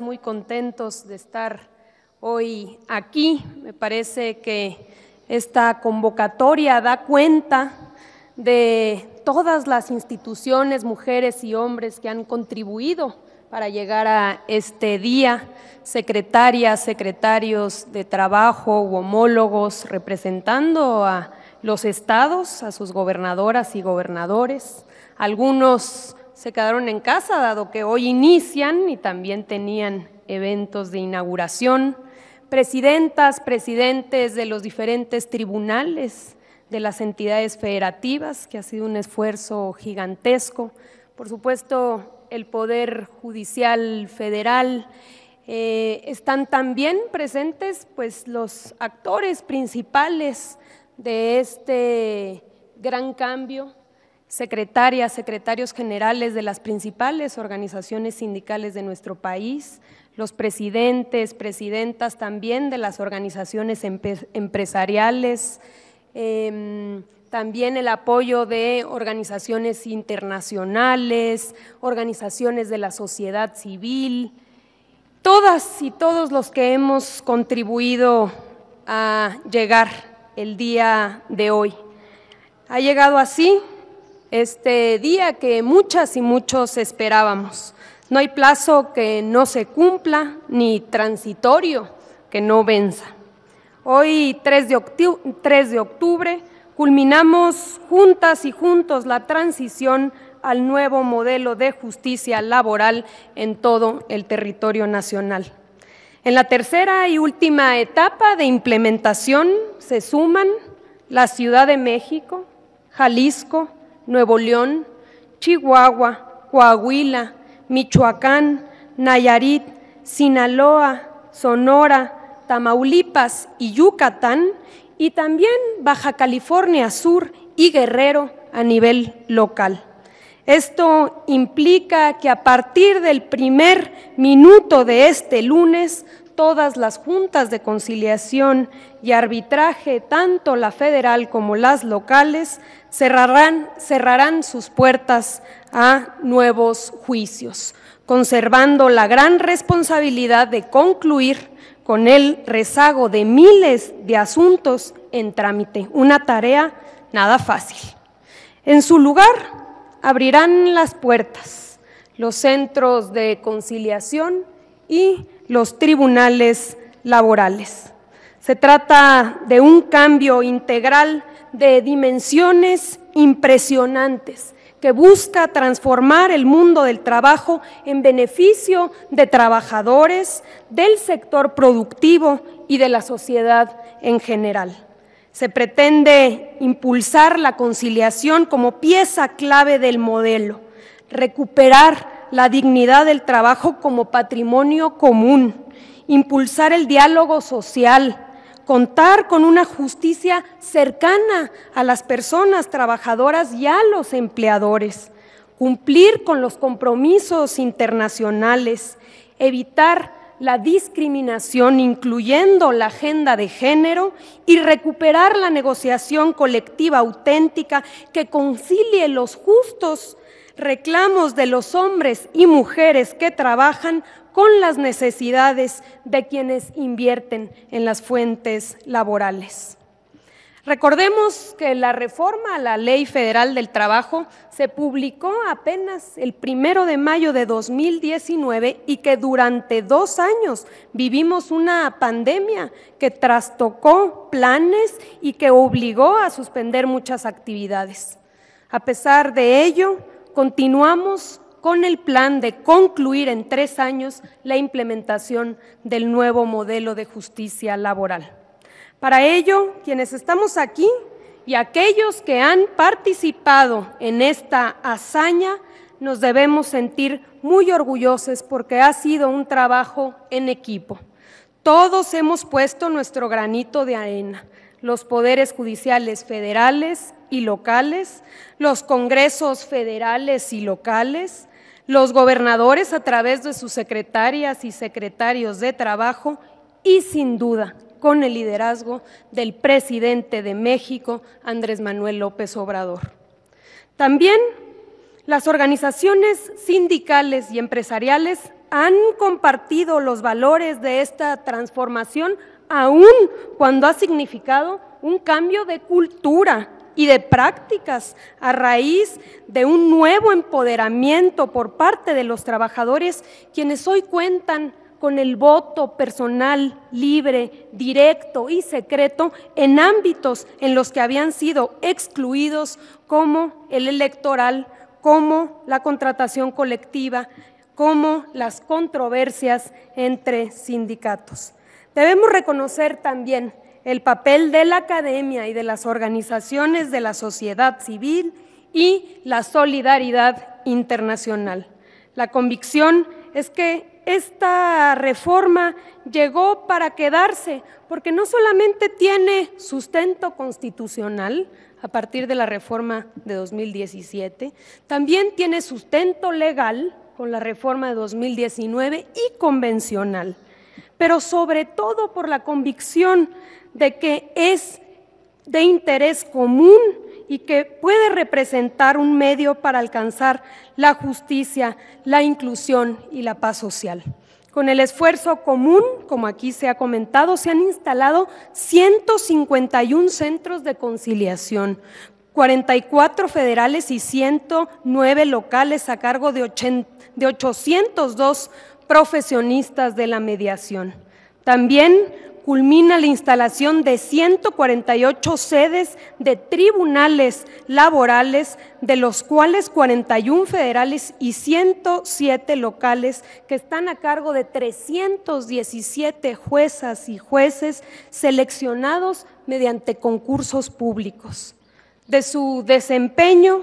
muy contentos de estar hoy aquí. Me parece que esta convocatoria da cuenta de todas las instituciones, mujeres y hombres que han contribuido para llegar a este día, secretarias, secretarios de trabajo u homólogos representando a los estados, a sus gobernadoras y gobernadores, algunos se quedaron en casa, dado que hoy inician y también tenían eventos de inauguración, presidentas, presidentes de los diferentes tribunales, de las entidades federativas, que ha sido un esfuerzo gigantesco, por supuesto el Poder Judicial Federal, eh, están también presentes pues, los actores principales de este gran cambio secretarias, secretarios generales de las principales organizaciones sindicales de nuestro país, los presidentes, presidentas también de las organizaciones empresariales, em, también el apoyo de organizaciones internacionales, organizaciones de la sociedad civil, todas y todos los que hemos contribuido a llegar el día de hoy. Ha llegado así este día que muchas y muchos esperábamos. No hay plazo que no se cumpla, ni transitorio que no venza. Hoy, 3 de, octubre, culminamos juntas y juntos la transición al nuevo modelo de justicia laboral en todo el territorio nacional. En la tercera y última etapa de implementación se suman la Ciudad de México, Jalisco, Nuevo León, Chihuahua, Coahuila, Michoacán, Nayarit, Sinaloa, Sonora, Tamaulipas y Yucatán, y también Baja California Sur y Guerrero a nivel local. Esto implica que a partir del primer minuto de este lunes todas las juntas de conciliación y arbitraje, tanto la federal como las locales, cerrarán, cerrarán sus puertas a nuevos juicios, conservando la gran responsabilidad de concluir con el rezago de miles de asuntos en trámite, una tarea nada fácil. En su lugar, abrirán las puertas, los centros de conciliación y los tribunales laborales. Se trata de un cambio integral de dimensiones impresionantes que busca transformar el mundo del trabajo en beneficio de trabajadores, del sector productivo y de la sociedad en general. Se pretende impulsar la conciliación como pieza clave del modelo, recuperar la dignidad del trabajo como patrimonio común, impulsar el diálogo social, contar con una justicia cercana a las personas trabajadoras y a los empleadores, cumplir con los compromisos internacionales, evitar la discriminación, incluyendo la agenda de género, y recuperar la negociación colectiva auténtica que concilie los justos reclamos de los hombres y mujeres que trabajan con las necesidades de quienes invierten en las fuentes laborales. Recordemos que la reforma a la Ley Federal del Trabajo se publicó apenas el primero de mayo de 2019 y que durante dos años vivimos una pandemia que trastocó planes y que obligó a suspender muchas actividades. A pesar de ello, continuamos con el plan de concluir en tres años la implementación del nuevo modelo de justicia laboral. Para ello, quienes estamos aquí y aquellos que han participado en esta hazaña, nos debemos sentir muy orgullosos porque ha sido un trabajo en equipo. Todos hemos puesto nuestro granito de arena, los poderes judiciales federales, y locales, los congresos federales y locales, los gobernadores a través de sus secretarias y secretarios de trabajo y sin duda con el liderazgo del presidente de México, Andrés Manuel López Obrador. También las organizaciones sindicales y empresariales han compartido los valores de esta transformación aún cuando ha significado un cambio de cultura y de prácticas a raíz de un nuevo empoderamiento por parte de los trabajadores, quienes hoy cuentan con el voto personal libre, directo y secreto en ámbitos en los que habían sido excluidos como el electoral, como la contratación colectiva, como las controversias entre sindicatos. Debemos reconocer también el papel de la academia y de las organizaciones de la sociedad civil y la solidaridad internacional. La convicción es que esta reforma llegó para quedarse, porque no solamente tiene sustento constitucional a partir de la reforma de 2017, también tiene sustento legal con la reforma de 2019 y convencional pero sobre todo por la convicción de que es de interés común y que puede representar un medio para alcanzar la justicia, la inclusión y la paz social. Con el esfuerzo común, como aquí se ha comentado, se han instalado 151 centros de conciliación, 44 federales y 109 locales a cargo de, 802 profesionistas de la mediación. También culmina la instalación de 148 sedes de tribunales laborales, de los cuales 41 federales y 107 locales, que están a cargo de 317 juezas y jueces seleccionados mediante concursos públicos. De su desempeño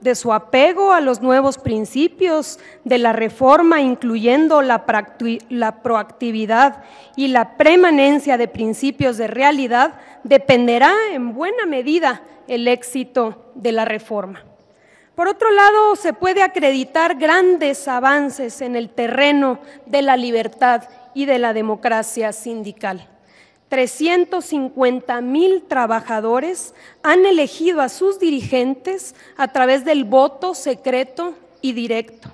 de su apego a los nuevos principios de la reforma, incluyendo la, proactividad y la permanencia de principios de realidad, dependerá en buena medida el éxito de la reforma. Por otro lado, se puede acreditar grandes avances en el terreno de la libertad y de la democracia sindical. 350 mil trabajadores han elegido a sus dirigentes a través del voto secreto y directo.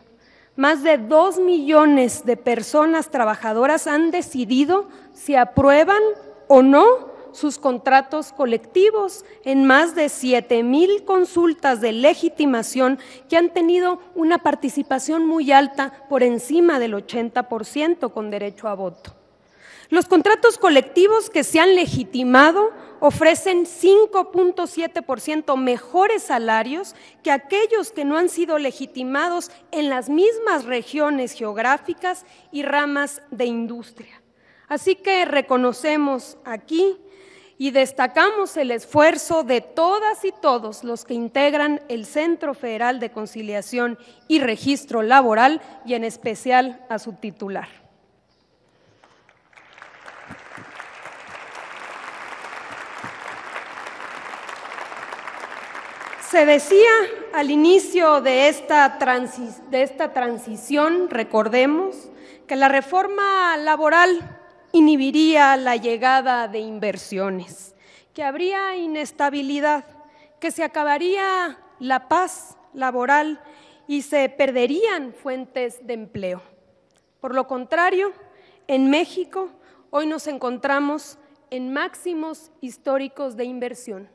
Más de 2 millones de personas trabajadoras han decidido si aprueban o no sus contratos colectivos en más de 7 mil consultas de legitimación que han tenido una participación muy alta por encima del 80% con derecho a voto. Los contratos colectivos que se han legitimado ofrecen 5.7% mejores salarios que aquellos que no han sido legitimados en las mismas regiones geográficas y ramas de industria. Así que reconocemos aquí y destacamos el esfuerzo de todas y todos los que integran el Centro Federal de Conciliación y Registro Laboral y en especial a su titular. Se decía al inicio de esta, transición, recordemos, que la reforma laboral inhibiría la llegada de inversiones, que habría inestabilidad, que se acabaría la paz laboral y se perderían fuentes de empleo. Por lo contrario, en México hoy nos encontramos en máximos históricos de inversión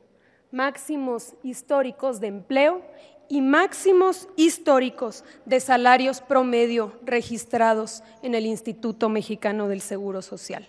máximos históricos de empleo y máximos históricos de salarios promedio registrados en el Instituto Mexicano del Seguro Social.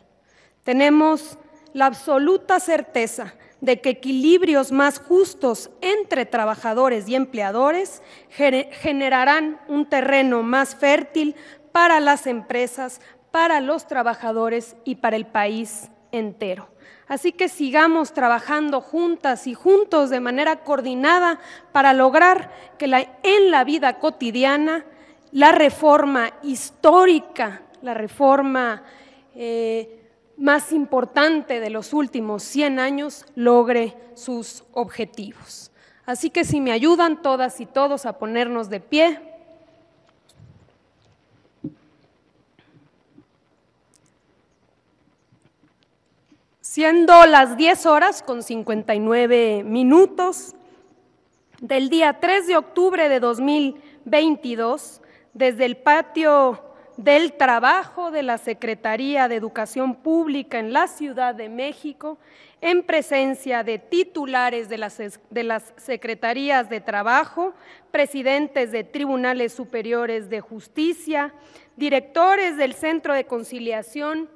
Tenemos la absoluta certeza de que equilibrios más justos entre trabajadores y empleadores generarán un terreno más fértil para las empresas, para los trabajadores y para el país entero. Así que sigamos trabajando juntas y juntos de manera coordinada para lograr que en la vida cotidiana la reforma histórica, la reforma eh, más importante de los últimos 100 años, logre sus objetivos. Así que si me ayudan todas y todos a ponernos de pie, siendo las 10 horas con 59 minutos del día 3 de octubre de 2022, desde el patio del trabajo de la Secretaría de Educación Pública en la Ciudad de México, en presencia de titulares de las, de las Secretarías de Trabajo, presidentes de Tribunales Superiores de Justicia, directores del Centro de Conciliación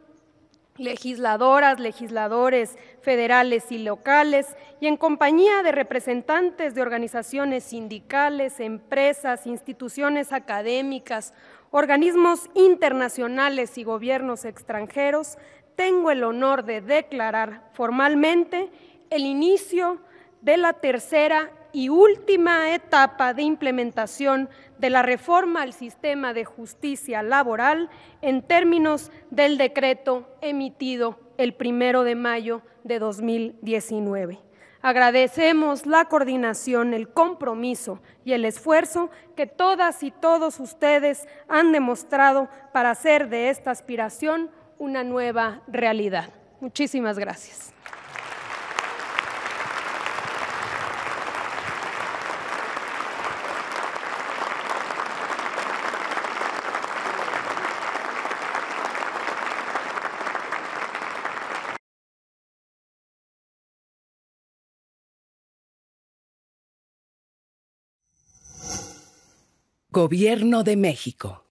legisladoras, legisladores federales y locales, y en compañía de representantes de organizaciones sindicales, empresas, instituciones académicas, organismos internacionales y gobiernos extranjeros, tengo el honor de declarar formalmente el inicio de la tercera y última etapa de implementación de la reforma al sistema de justicia laboral en términos del decreto emitido el primero de mayo de 2019. Agradecemos la coordinación, el compromiso y el esfuerzo que todas y todos ustedes han demostrado para hacer de esta aspiración una nueva realidad. Muchísimas gracias. Gobierno de México.